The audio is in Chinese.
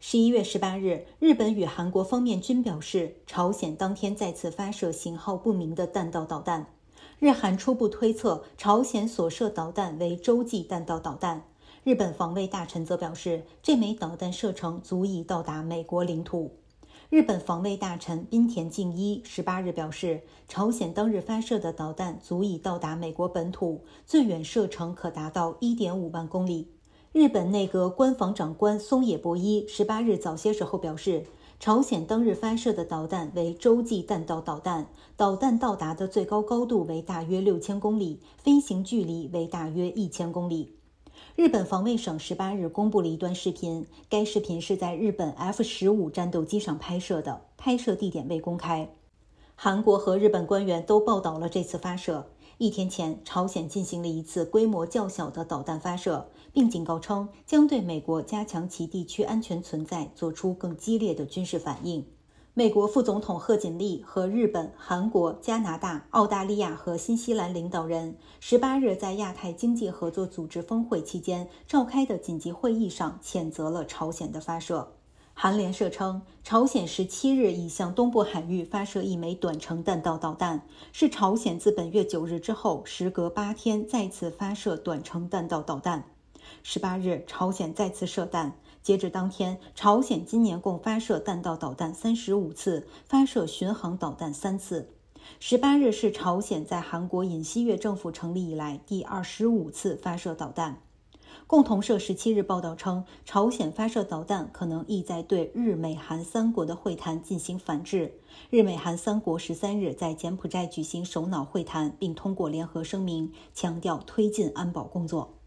十一月十八日，日本与韩国方面均表示，朝鲜当天再次发射型号不明的弹道导弹。日韩初步推测，朝鲜所射导弹为洲际弹道导弹。日本防卫大臣则表示，这枚导弹射程足以到达美国领土。日本防卫大臣滨田敬一十八日表示，朝鲜当日发射的导弹足以到达美国本土，最远射程可达到一点五万公里。日本内阁官房长官松野博一十八日早些时候表示，朝鲜当日发射的导弹为洲际弹道导弹，导弹到达的最高高度为大约六千公里，飞行距离为大约一千公里。日本防卫省十八日公布了一段视频，该视频是在日本 F 十五战斗机上拍摄的，拍摄地点未公开。韩国和日本官员都报道了这次发射。一天前，朝鲜进行了一次规模较小的导弹发射，并警告称将对美国加强其地区安全存在做出更激烈的军事反应。美国副总统贺锦丽和日本、韩国、加拿大、澳大利亚和新西兰领导人十八日在亚太经济合作组织峰会期间召开的紧急会议上谴责了朝鲜的发射。韩联社称，朝鲜十七日已向东部海域发射一枚短程弹道导弹，是朝鲜自本月九日之后时隔八天再次发射短程弹道导弹。十八日，朝鲜再次射弹。截止当天，朝鲜今年共发射弹道导弹三十五次，发射巡航导弹三次。十八日是朝鲜在韩国尹锡悦政府成立以来第二十五次发射导弹。共同社十七日报道称，朝鲜发射导弹可能意在对日美韩三国的会谈进行反制。日美韩三国十三日在柬埔寨举行首脑会谈，并通过联合声明强调推进安保工作。